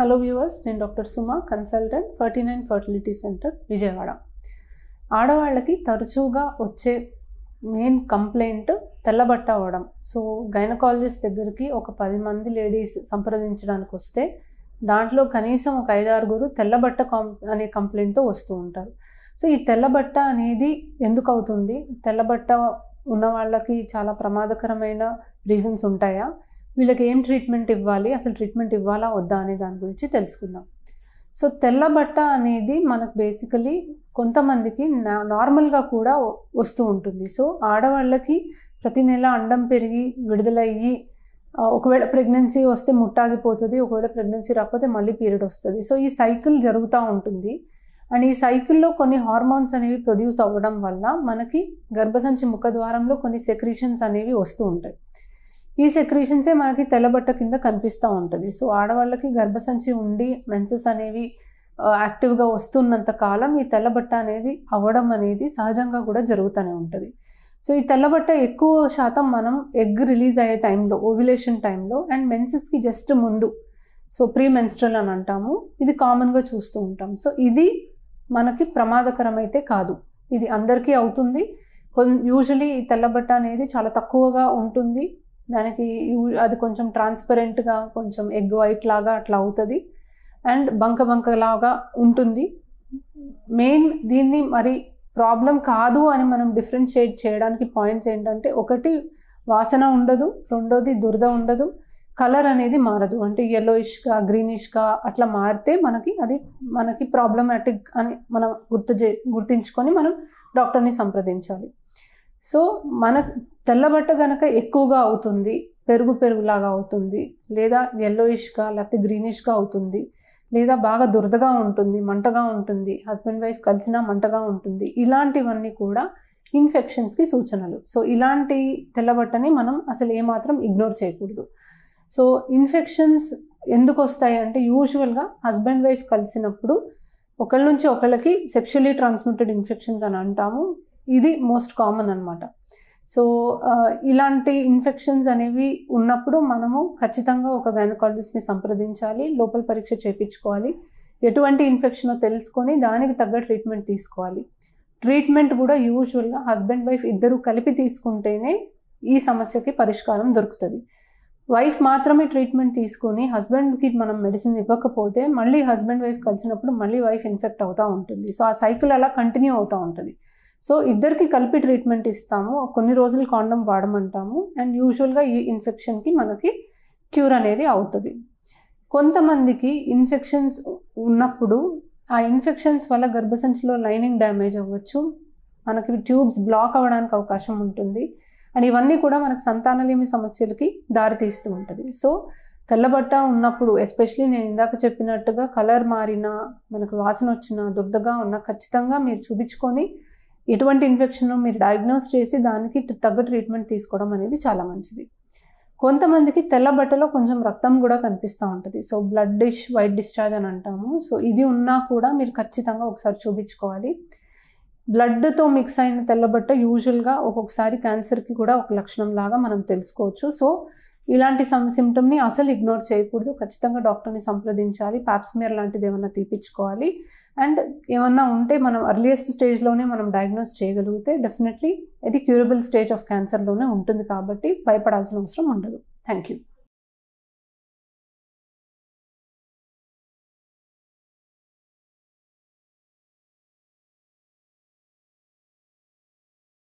hello viewers నేను doctor Suma consultant Ferty nine fertility centre Vijayawada ఆడవాళ్ళకి తరచుగా వచ్చే మెయిన్ కంప్లైంట్ తెల్లబట్ట అవ్వడం సో గైనకాలజిస్ట్ దగ్గరికి ఒక పది మంది లేడీస్ సంప్రదించడానికి వస్తే దాంట్లో కనీసం ఒక ఐదారుగురు తెల్లబట్ట కాం అనే కంప్లైంట్తో వస్తూ ఉంటారు సో ఈ తెల్లబట్ట అనేది ఎందుకు అవుతుంది తెల్లబట్ట ఉన్న వాళ్ళకి చాలా ప్రమాదకరమైన రీజన్స్ ఉంటాయా వీళ్ళకి ఏం ట్రీట్మెంట్ ఇవ్వాలి అసలు ట్రీట్మెంట్ ఇవ్వాలా వద్దా అనే దాని గురించి తెలుసుకుందాం సో తెల్ల బట్ట అనేది మనకు బేసికలీ కొంతమందికి నార్మల్గా కూడా వస్తూ ఉంటుంది సో ఆడవాళ్ళకి ప్రతి నెల అండం పెరిగి విడుదలయ్యి ఒకవేళ ప్రెగ్నెన్సీ వస్తే ముట్టాగిపోతుంది ఒకవేళ ప్రెగ్నెన్సీ రాకపోతే మళ్ళీ పీరియడ్ వస్తుంది సో ఈ సైకిల్ జరుగుతూ ఉంటుంది అండ్ ఈ సైకిల్లో కొన్ని హార్మోన్స్ అనేవి ప్రొడ్యూస్ అవ్వడం వల్ల మనకి గర్భసంచి ముఖ ద్వారంలో కొన్ని సెక్రీషన్స్ అనేవి వస్తూ ఉంటాయి ఈ సెక్రీషన్సే మనకి తెల్లబట్ట కింద కనిపిస్తూ ఉంటుంది సో ఆడవాళ్ళకి గర్భసంచి ఉండి మెన్సెస్ అనేవి యాక్టివ్గా వస్తున్నంత కాలం ఈ తెల్లబట్ట అనేది అవ్వడం అనేది సహజంగా కూడా జరుగుతూనే ఉంటుంది సో ఈ తెల్లబట్ట ఎక్కువ శాతం మనం ఎగ్ రిలీజ్ అయ్యే టైంలో ఓవిలేషన్ టైంలో అండ్ మెన్సెస్కి జస్ట్ ముందు సో ప్రీ మెన్స్ట్రల్ అని అంటాము ఇది కామన్గా చూస్తూ ఉంటాం సో ఇది మనకి ప్రమాదకరమైతే కాదు ఇది అందరికీ అవుతుంది యూజువలీ ఈ తెల్లబట్ట అనేది చాలా తక్కువగా ఉంటుంది దానికి అది కొంచెం ట్రాన్స్పరెంట్గా కొంచెం ఎగ్ వైట్ లాగా అట్లా అవుతుంది అండ్ బంక బంక లాగా ఉంటుంది మెయిన్ దీన్ని మరి ప్రాబ్లం కాదు అని మనం డిఫరెన్షియేట్ చేయడానికి పాయింట్స్ ఏంటంటే ఒకటి వాసన ఉండదు రెండోది దురద ఉండదు కలర్ అనేది మారదు అంటే ఎల్లోయిష్గా గ్రీనిష్గా అట్లా మారితే మనకి అది మనకి ప్రాబ్లమాటిక్ అని మనం గుర్తు చే గుర్తించుకొని మనం డాక్టర్ని సంప్రదించాలి సో మన తెల్లబట్ట గనక ఎక్కువగా అవుతుంది పెరుగు పెరుగులాగా అవుతుంది లేదా ఎల్లోయిష్గా లేకపోతే గ్రీనిష్గా అవుతుంది లేదా బాగా దురదగా ఉంటుంది మంటగా ఉంటుంది హస్బెండ్ వైఫ్ కలిసినా మంటగా ఉంటుంది ఇలాంటివన్నీ కూడా ఇన్ఫెక్షన్స్కి సూచనలు సో ఇలాంటి తెల్లబట్టని మనం అసలు ఏమాత్రం ఇగ్నోర్ చేయకూడదు సో ఇన్ఫెక్షన్స్ ఎందుకు వస్తాయి అంటే యూజువల్గా హస్బెండ్ వైఫ్ కలిసినప్పుడు ఒకళ్ళ నుంచి ఒకళ్ళకి సెక్షువలీ ట్రాన్స్మిటెడ్ ఇన్ఫెక్షన్స్ అని అంటాము ఇది మోస్ట్ కామన్ అనమాట సో ఇలాంటి ఇన్ఫెక్షన్స్ అనేవి ఉన్నప్పుడు మనము ఖచ్చితంగా ఒక గైనకాలజిస్ట్ని సంప్రదించాలి లోపల పరీక్ష చేయించుకోవాలి ఎటువంటి ఇన్ఫెక్షనో తెలుసుకొని దానికి తగ్గ ట్రీట్మెంట్ తీసుకోవాలి ట్రీట్మెంట్ కూడా యూజువల్గా హస్బెండ్ వైఫ్ ఇద్దరు కలిపి తీసుకుంటేనే ఈ సమస్యకి పరిష్కారం దొరుకుతుంది వైఫ్ మాత్రమే ట్రీట్మెంట్ తీసుకొని హస్బెండ్కి మనం మెడిసిన్ ఇవ్వకపోతే మళ్ళీ హస్బెండ్ వైఫ్ కలిసినప్పుడు మళ్ళీ వైఫ్ ఇన్ఫెక్ట్ అవుతూ ఉంటుంది సో ఆ సైకిల్ అలా కంటిన్యూ అవుతూ ఉంటుంది సో ఇద్దరికి కలిపి ట్రీట్మెంట్ ఇస్తాము కొన్ని రోజులు కాండం వాడమంటాము అండ్ యూజువల్గా ఈ ఇన్ఫెక్షన్కి మనకి క్యూర్ అనేది అవుతుంది కొంతమందికి ఇన్ఫెక్షన్స్ ఉన్నప్పుడు ఆ ఇన్ఫెక్షన్స్ వల్ల గర్భసంచిలో లైనింగ్ డ్యామేజ్ అవ్వచ్చు మనకి ట్యూబ్స్ బ్లాక్ అవ్వడానికి అవకాశం ఉంటుంది అండ్ ఇవన్నీ కూడా మనకు సంతానలేమి సమస్యలకి దారితీస్తూ ఉంటుంది సో తెల్లబట్ట ఉన్నప్పుడు ఎస్పెషలీ నేను ఇందాక చెప్పినట్టుగా కలర్ మారినా మనకు వాసన వచ్చినా దుర్దగా ఉన్నా ఖచ్చితంగా మీరు చూపించుకొని ఎటువంటి ఇన్ఫెక్షన్ మీరు డయాగ్నోస్ చేసి దానికి తగ్గ ట్రీట్మెంట్ తీసుకోవడం అనేది చాలా మంచిది కొంతమందికి తెల్ల బట్టలో కొంచెం రక్తం కూడా కనిపిస్తూ ఉంటుంది సో బ్లడ్ డిష్ వైట్ డిశ్చార్జ్ అని అంటాము సో ఇది ఉన్నా కూడా మీరు ఖచ్చితంగా ఒకసారి చూపించుకోవాలి బ్లడ్తో మిక్స్ అయిన తెల్లబట్ట యూజువల్గా ఒక్కొక్కసారి క్యాన్సర్కి కూడా ఒక లక్షణం లాగా మనం తెలుసుకోవచ్చు సో ఇలాంటి సమ్ సిమ్టమ్ని అసలు ఇగ్నోర్ చేయకూడదు ఖచ్చితంగా డాక్టర్ని సంప్రదించాలి ప్యాప్స్మియర్ లాంటిది ఏమన్నా తీపించుకోవాలి అండ్ ఏమన్నా ఉంటే మనం అర్లియెస్ట్ స్టేజ్లోనే మనం డయాగ్నోస్ చేయగలిగితే డెఫినెట్లీ ఇది క్యూరబుల్ స్టేజ్ ఆఫ్ క్యాన్సర్లోనే ఉంటుంది కాబట్టి భయపడాల్సిన అవసరం ఉండదు థ్యాంక్ యూ